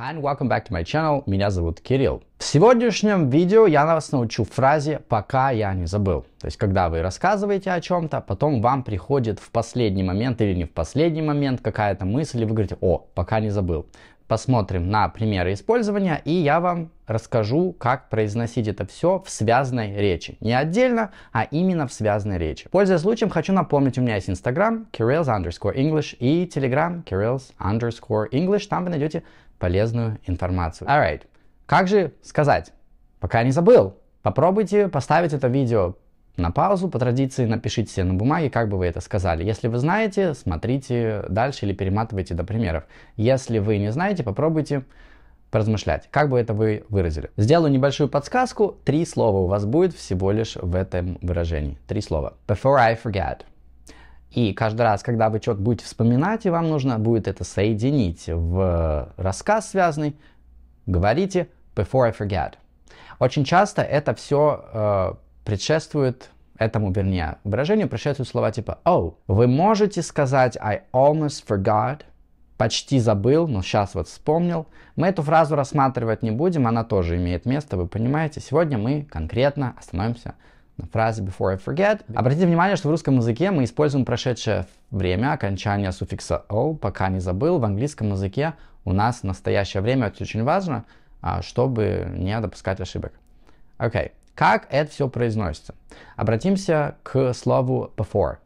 Hi and welcome back to my channel. Меня зовут Кирилл. В сегодняшнем видео я вас научу фразе «пока я не забыл». То есть, когда вы рассказываете о чем-то, потом вам приходит в последний момент или не в последний момент какая-то мысль, и вы говорите «О, пока не забыл». Посмотрим на примеры использования, и я вам расскажу, как произносить это все в связанной речи. Не отдельно, а именно в связанной речи. Пользуясь случаем, хочу напомнить, у меня есть Instagram, Kirill's underscore English, и Telegram, Kirill's underscore English. Там вы найдете полезную информацию. Alright, как же сказать? Пока не забыл. Попробуйте поставить это видео на паузу, по традиции напишите себе на бумаге, как бы вы это сказали. Если вы знаете, смотрите дальше или перематывайте до примеров. Если вы не знаете, попробуйте поразмышлять, как бы это вы выразили. Сделаю небольшую подсказку, три слова у вас будет всего лишь в этом выражении. Три слова. Before I forget. И каждый раз, когда вы что-то будете вспоминать, и вам нужно будет это соединить в рассказ связанный, говорите before I forget. Очень часто это все э, предшествует этому, вернее, выражению предшествуют слова типа oh. Вы можете сказать I almost forgot, почти забыл, но сейчас вот вспомнил. Мы эту фразу рассматривать не будем, она тоже имеет место, вы понимаете. Сегодня мы конкретно остановимся фразе before I forget. Обратите внимание, что в русском языке мы используем прошедшее время, окончание суффикса o, пока не забыл. В английском языке у нас настоящее время, это очень важно, а, чтобы не допускать ошибок. Окей, okay. как это все произносится? Обратимся к слову before.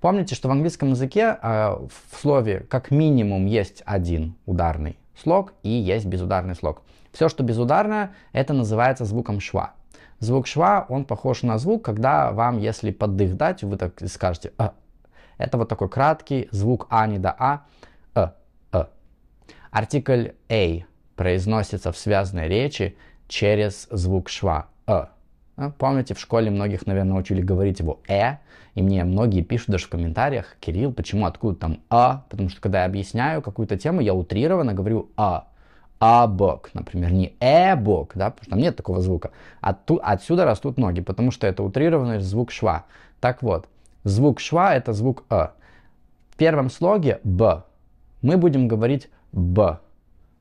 Помните, что в английском языке э, в слове как минимум есть один ударный слог и есть безударный слог. Все, что безударное, это называется звуком шва. Звук шва, он похож на звук, когда вам, если поддых дать, вы так скажете «э». Это вот такой краткий звук «а» не до «а», «э», «э». Артикль «a» произносится в связной речи через звук шва «э». «э». Помните, в школе многих, наверное, учили говорить его «э», и мне многие пишут даже в комментариях, Кирилл, почему, откуда там «а», потому что когда я объясняю какую-то тему, я утрированно говорю «а», а-бок, например, не э-бок, да, потому что там нет такого звука. Отту, отсюда растут ноги, потому что это утрированный звук шва. Так вот, звук шва – это звук «э». В первом слоге «б» мы будем говорить «б»,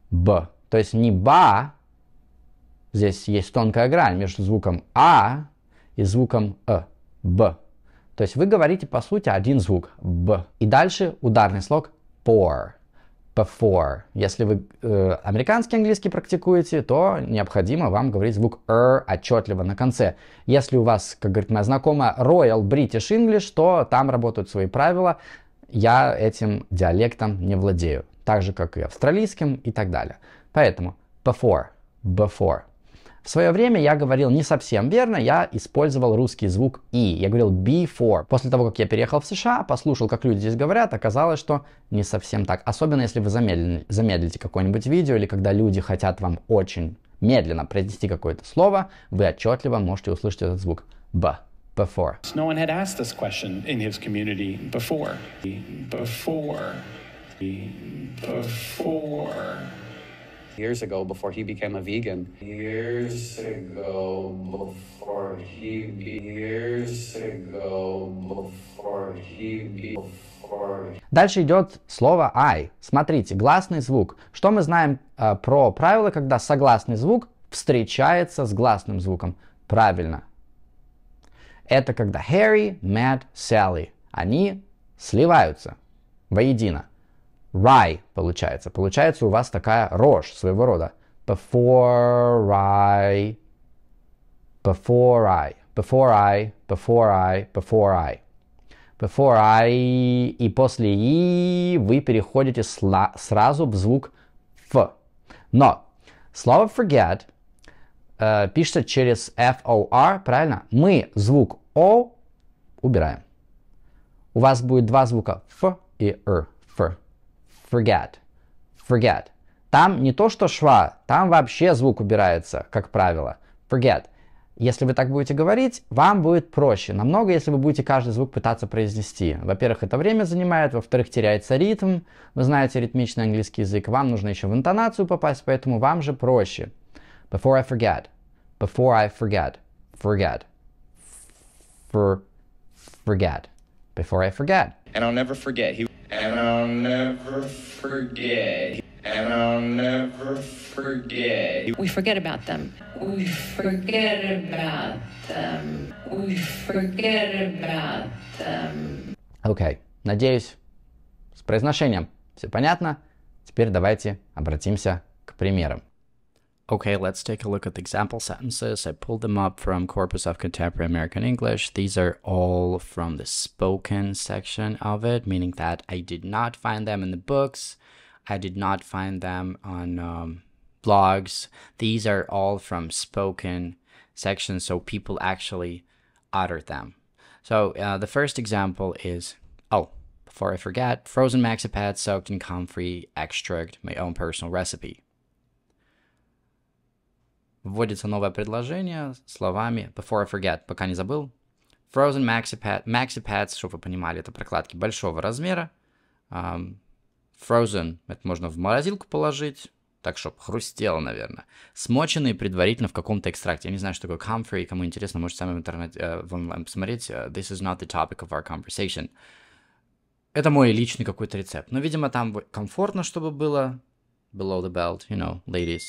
«б». То есть не «ба», здесь есть тонкая грань между звуком «а» и звуком «э», «б». То есть вы говорите, по сути, один звук «б». И дальше ударный слог пор before. Если вы э, американский английский практикуете, то необходимо вам говорить звук r отчетливо на конце. Если у вас, как говорит моя знакомая, Royal British English, то там работают свои правила. Я этим диалектом не владею. Так же, как и австралийским и так далее. Поэтому before, before. В свое время я говорил не совсем верно, я использовал русский звук «и», я говорил «before». После того, как я переехал в США, послушал, как люди здесь говорят, оказалось, что не совсем так. Особенно, если вы замедли, замедлите какое-нибудь видео или когда люди хотят вам очень медленно произнести какое-то слово, вы отчетливо можете услышать этот звук «б». Before. No one had asked this question in his community before. Before. Before years ago before he became a vegan. Years ago before he be, years ago before he be, before Дальше идет слово I. Смотрите, гласный звук. Что мы знаем э, про правила, когда согласный звук встречается с гласным звуком? Правильно. Это когда Harry met Sally. Они сливаются воедино rye получается. Получается у вас такая рожь своего рода. Before I, before I, before I, before I, before I. Before I и после и вы переходите сла- сразу в звук ф. Но слово forget э, пишется через F-O-R, правильно? Мы звук о убираем. У вас будет два звука ф и р. Ф forget, forget. Там не то, что шва, там вообще звук убирается, как правило. Forget. Если вы так будете говорить, вам будет проще. Намного, если вы будете каждый звук пытаться произнести. Во-первых, это время занимает, во-вторых, теряется ритм. Вы знаете ритмичный английский язык, вам нужно еще в интонацию попасть, поэтому вам же проще. Before I forget. Before I forget. Forget. For, forget. Before I forget. And I'll never forget. He and I'll never forget. And I'll never forget. We forget about them. We forget about them. We forget about them. Okay. Надеюсь, с произношением все понятно. Теперь давайте обратимся к примерам. Okay, let's take a look at the example sentences. I pulled them up from Corpus of Contemporary American English. These are all from the spoken section of it, meaning that I did not find them in the books. I did not find them on um, blogs. These are all from spoken sections, so people actually utter them. So uh, the first example is, oh, before I forget, frozen maxipad soaked in comfrey extract, my own personal recipe. Вводится новое предложение словами before I forget, пока не забыл. Frozen maxi, pad, maxi pads, чтобы вы понимали, это прокладки большого размера. Um, frozen, это можно в морозилку положить, так, чтобы хрустело, наверное. Смоченные предварительно в каком-то экстракте. Я не знаю, что такое comfrey, кому интересно, можете сами в интернете э, в онлайн посмотреть. Э, This is not the topic of our conversation. Это мой личный какой-то рецепт. Но, видимо, там комфортно, чтобы было below the belt, you know, ladies.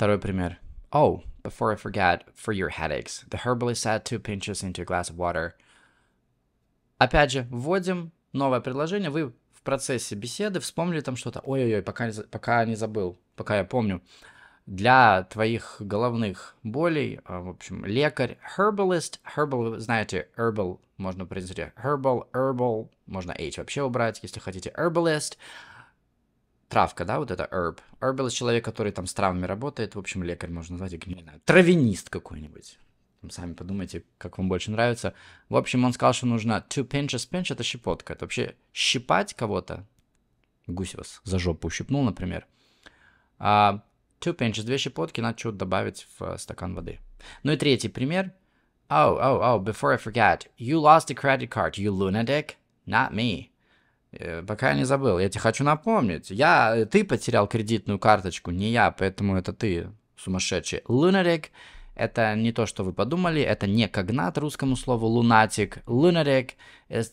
Второй пример. Oh, before I forget, for your headaches. The herbalist add two pinches into a glass of water. Опять же, вводим новое предложение. Вы в процессе беседы вспомнили там что-то. Ой-ой-ой, пока, пока не забыл, пока я помню. Для твоих головных болей, э, в общем, лекарь, herbalist, herbal, знаете, herbal, можно произнести herbal, herbal, можно H вообще убрать, если хотите, herbalist, травка, да, вот это herb. Herb Herbal — человек, который там с травами работает, в общем, лекарь можно назвать, я не знаю, травянист какой-нибудь. сами подумайте, как вам больше нравится. В общем, он сказал, что нужна to pinch a pinch — это щепотка. Это вообще щипать кого-то. Гусь вас за жопу щипнул, например. А, two pinches — две щепотки, надо что-то добавить в э, стакан воды. Ну и третий пример. Oh, oh, oh, before I forget. You lost the credit card, you lunatic. Not me. Э, пока я не забыл. Я тебе хочу напомнить. Я, э, ты потерял кредитную карточку, не я, поэтому это ты, сумасшедший. Лунарик – это не то, что вы подумали. Это не когнат русскому слову лунатик. Лунарик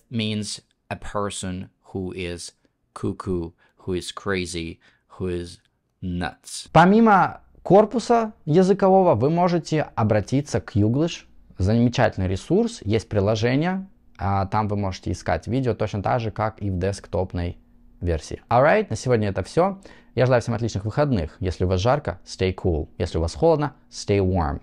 means a person who is cuckoo, who is crazy, who is nuts. Помимо корпуса языкового вы можете обратиться к Юглыш. Замечательный ресурс. Есть приложение, там вы можете искать видео точно так же, как и в десктопной версии. Alright, на сегодня это все. Я желаю всем отличных выходных. Если у вас жарко, stay cool. Если у вас холодно, stay warm.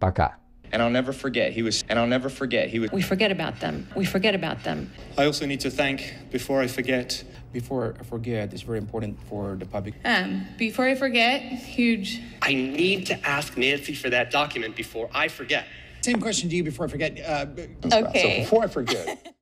Пока. And I'll never forget he was and I'll never forget he was We forget about them. We forget about them. I also need to thank before I forget. Before I forget is very important for the public. Um, before I forget, huge I need to ask Nancy for that document before I forget. Same question to you before I forget. Uh, okay. So before I forget.